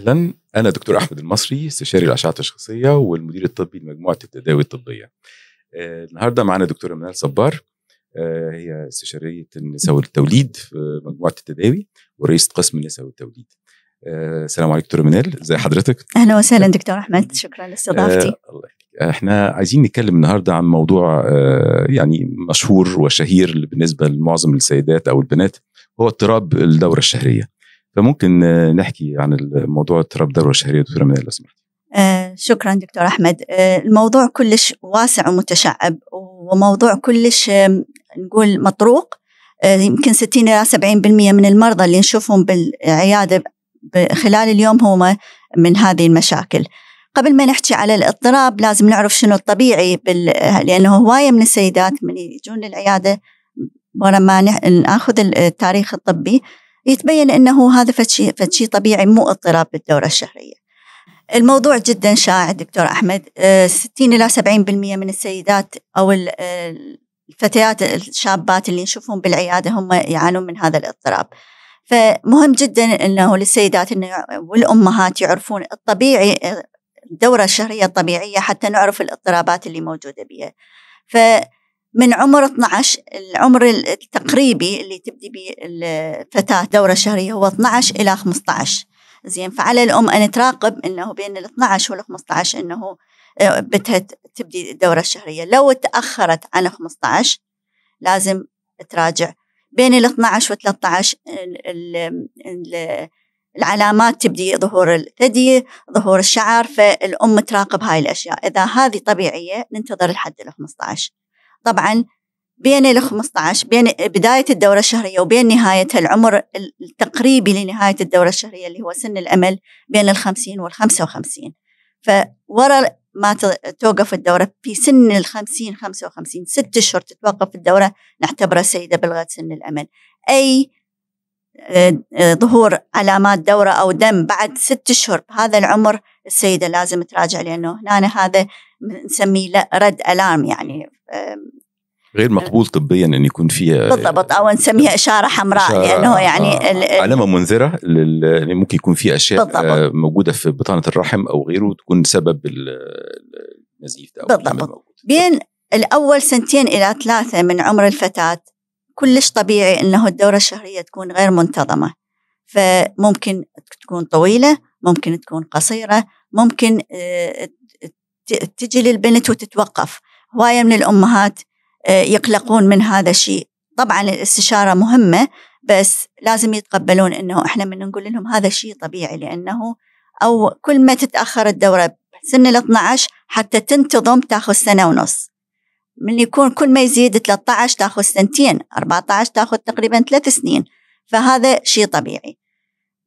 اهلا انا دكتور احمد المصري استشاري الاشعه التشخيصيه والمدير الطبي لمجموعه التداوي الطبيه آه، النهارده معانا دكتوره منال صبار آه، هي استشاريه النساء والتوليد في مجموعه التداوي ورئيسه قسم النساء والتوليد آه، السلام عليكم دكتوره منال ازي حضرتك اهلا وسهلا دكتور احمد شكرا لاستضافتي احنا عايزين نتكلم النهارده عن موضوع يعني مشهور وشهير بالنسبه لمعظم السيدات او البنات هو اضطراب الدوره الشهريه فممكن نحكي عن موضوع اضطراب الدورة الشهرية دكتورة من لو سمحت آه، شكرا دكتور أحمد آه، الموضوع كلش واسع ومتشعب وموضوع كلش آه، نقول مطروق يمكن 60 إلى 70% من المرضى اللي نشوفهم بالعيادة خلال اليوم هم من هذه المشاكل قبل ما نحكي على الاضطراب لازم نعرف شنو الطبيعي بال... لأنه هواية من السيدات من يجون للعيادة ورا ما ناخذ التاريخ الطبي يتبين انه هذا فشي فشي طبيعي مو اضطراب بالدوره الشهريه. الموضوع جدا شائع دكتور احمد 60 آه، الى 70% من السيدات او آه، الفتيات الشابات اللي نشوفهم بالعياده هم يعانون من هذا الاضطراب. فمهم جدا انه للسيدات والامهات يعرفون الطبيعي آه، الدوره الشهريه الطبيعيه حتى نعرف الاضطرابات اللي موجوده بها. ف من عمر 12 العمر التقريبي اللي تبدي به الفتاة دورة شهرية هو 12 إلى 15 زين فعلى الأم أن تراقب أنه بين ال 12 وال 15 أنه آه، بتها تبدي الدورة الشهرية لو تأخرت عن 15 لازم تراجع بين ال 12 و 13 العلامات تبدي ظهور الثدي ظهور الشعر فالأم تراقب هاي الأشياء إذا هذه طبيعية ننتظر لحد ال 15 طبعا بين ال 15 بين بداية الدورة الشهرية وبين نهايتها العمر التقريبي لنهاية الدورة الشهرية اللي هو سن الأمل بين ال 50 وال 55 فورا ما توقف الدورة في سن ال 50 55 ست أشهر تتوقف الدورة نعتبرها سيدة بلغت سن الأمل أي آه، آه، ظهور علامات دورة أو دم بعد ست أشهر بهذا العمر السيدة لازم تراجع لأنه هنا هذا نسميه لا رد الارم يعني غير مقبول طبيا ان يكون فيها بالضبط او نسميها اشاره حمراء لانه آه، يعني آه علامه منذره يعني ممكن يكون فيها اشياء آه، بالضبط. موجوده في بطانه الرحم او غيره تكون سبب النزيف ده بالضبط بين الاول سنتين الى ثلاثه من عمر الفتاه كلش طبيعي انه الدوره الشهريه تكون غير منتظمه فممكن تكون طويله ممكن تكون قصيره ممكن آه، تجي للبنت وتتوقف هواية من الأمهات آه، يقلقون من هذا الشيء طبعا الاستشارة مهمة بس لازم يتقبلون أنه إحنا من نقول لهم هذا شيء طبيعي لأنه أو كل ما تتأخر الدورة سن ال 12 حتى تنتظم تاخذ سنة ونص من يكون كل ما يزيد 13 تاخذ سنتين 14 تاخذ تقريبا ثلاث سنين فهذا شيء طبيعي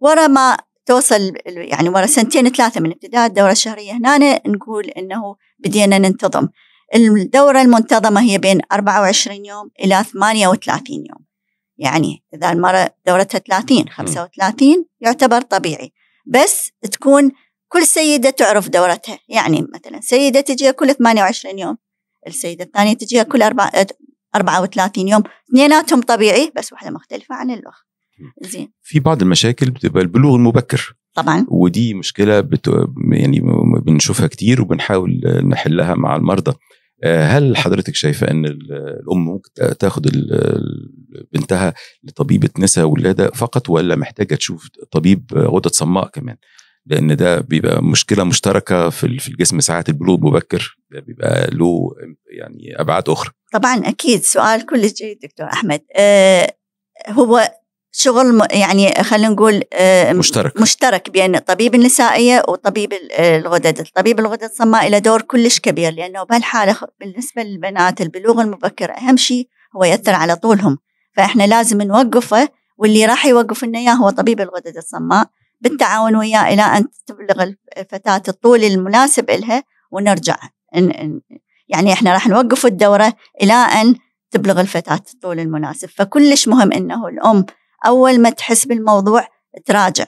ورا ما توصل يعني ورا سنتين ثلاثة من ابتداء الدورة الشهرية هنا نقول أنه بدينا ننتظم الدورة المنتظمة هي بين 24 يوم إلى 38 يوم يعني إذا المرأة دورتها 30 35 يعتبر طبيعي بس تكون كل سيدة تعرف دورتها يعني مثلا سيدة تجيها كل 28 يوم السيدة الثانية تجيها كل 34 يوم اثنيناتهم طبيعي بس واحدة مختلفة عن الأخرى زين في بعض المشاكل بتبقى البلوغ المبكر طبعا ودي مشكله بت... يعني بنشوفها كتير وبنحاول نحلها مع المرضى آه، هل حضرتك شايفه ان الام ممكن تاخد بنتها لطبيبه نساء ولاده فقط ولا محتاجه تشوف طبيب غده صماء كمان؟ لان ده بيبقى مشكله مشتركه في الجسم ساعات البلوغ مبكر بيبقى له يعني ابعاد اخرى. طبعا اكيد سؤال كل جيد دكتور احمد أه هو شغل يعني خلينا نقول آه، مشترك مشترك بين الطبيب النسائيه وطبيب الغدد، الطبيب الغدد صمى له دور كلش كبير لانه بهالحاله بالنسبه للبنات البلوغ المبكر اهم شيء هو ياثر على طولهم، فاحنا لازم نوقفه واللي راح يوقف لنا اياه هو طبيب الغدد الصماء بالتعاون وياه الى ان تبلغ الفتاه الطول المناسب لها ونرجع يعني احنا راح نوقف الدوره الى ان تبلغ الفتاه الطول المناسب، فكلش مهم انه الام اول ما تحس بالموضوع تراجع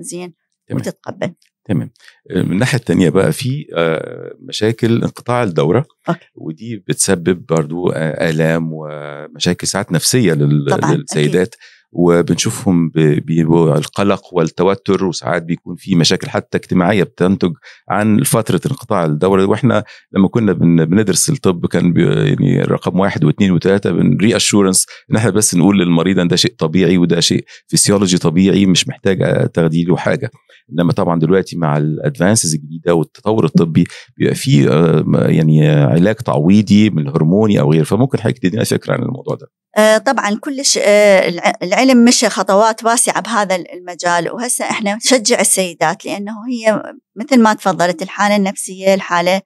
زين تمام. وتتقبل تمام آه، من الناحيه الثانيه بقى في آه، مشاكل انقطاع الدوره أوكي. ودي بتسبب برضو آه، الام ومشاكل ساعات نفسيه للسيدات أكيد. وبنشوفهم بالقلق والتوتر وساعات بيكون في مشاكل حتى اجتماعيه بتنتج عن فتره انقطاع الدوره واحنا لما كنا بندرس الطب كان يعني رقم واحد واثنين وثلاثه ري اشورنس ان احنا بس نقول للمريض ان ده شيء طبيعي وده شيء فيسيولوجي طبيعي مش محتاج تغذيه له حاجه انما طبعا دلوقتي مع الادفانسز الجديده والتطور الطبي بيبقى في آه، يعني علاج تعويضي من الهرموني او غيره فممكن حضرتك تدينا فكره عن الموضوع ده آه، طبعا كلش آه، العلم مشى خطوات واسعه بهذا المجال وهسه احنا نشجع السيدات لانه هي مثل ما تفضلت الحاله النفسيه الحاله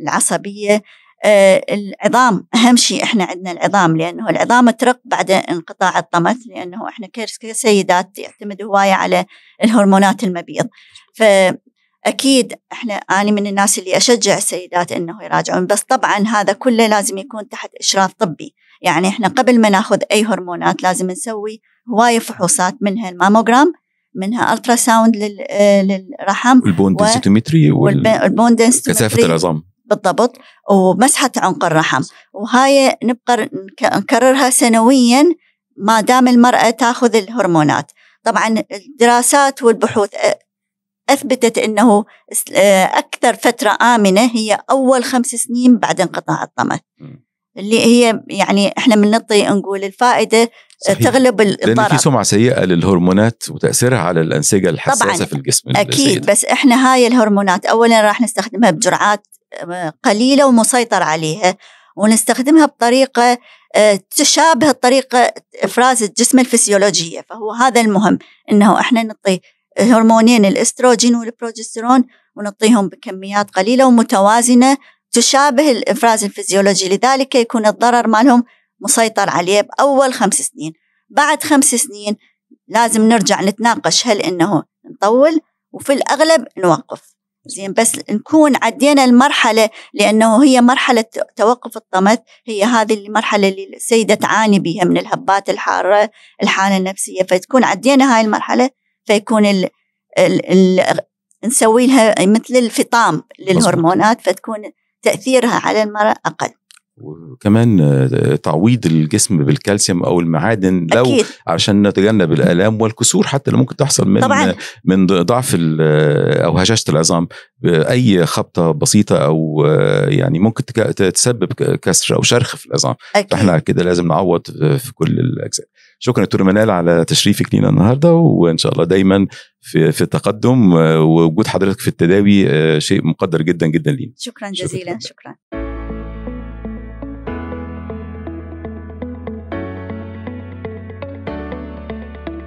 العصبيه آه، العظام أهم شيء إحنا عندنا العظام لأنه العظام ترق بعد انقطاع الطمث لأنه إحنا كسيدات يعتمد هواية على الهرمونات المبيض ف اكيد احنا انا من الناس اللي اشجع السيدات انه يراجعون بس طبعا هذا كله لازم يكون تحت اشراف طبي يعني احنا قبل ما ناخذ اي هرمونات لازم نسوي هوايه فحوصات منها الماموجرام منها الترا ساوند آه، للرحم والبون دنسيتومتري والبون كثافه العظام بالضبط ومسحة عنق الرحم وهاي نبقى نكررها سنويا ما دام المرأة تاخذ الهرمونات طبعا الدراسات والبحوث أثبتت أنه أكثر فترة آمنة هي أول خمس سنين بعد انقطاع الطمث اللي هي يعني احنا من نطي نقول الفائده صحيح. تغلب الطرب لان في سمعه سيئه للهرمونات وتاثيرها على الانسجه الحساسه طبعا في الجسم اكيد السيدة. بس احنا هاي الهرمونات اولا راح نستخدمها بجرعات قليلة ومسيطر عليها ونستخدمها بطريقة آه، تشابه الطريقة إفراز الجسم الفسيولوجية فهو هذا المهم إنه إحنا نعطي هرمونين الاستروجين والبروجسترون ونعطيهم بكميات قليلة ومتوازنة تشابه الإفراز الفسيولوجي لذلك يكون الضرر مالهم مسيطر عليه بأول خمس سنين بعد خمس سنين لازم نرجع نتناقش هل إنه نطول وفي الأغلب نوقف زين بس نكون عدينا المرحلة لأنه هي مرحلة توقف الطمث هي هذه المرحلة اللي السيدة تعاني بها من الهبات الحارة الحالة النفسية فتكون عدينا هاي المرحلة فيكون الـ الـ الـ نسوي لها مثل الفطام للهرمونات فتكون تأثيرها على المرأة أقل وكمان آه، تعويض الجسم بالكالسيوم او المعادن لو أكيد. عشان نتجنب الالام والكسور حتى اللي ممكن تحصل من طبعاً. من ضعف آه، او هشاشه العظام آه، اي خبطه بسيطه او يعني ممكن تسبب كسر او شرخ في العظام فاحنا كده لازم نعوض في كل الاجزاء شكرا دكتور منال على تشريفك لينا النهارده وان شاء الله دايما في في التقدم ووجود حضرتك في التداوي شيء مقدر جدا جدا لينا شكرا جزيلا شكرا, شكرا.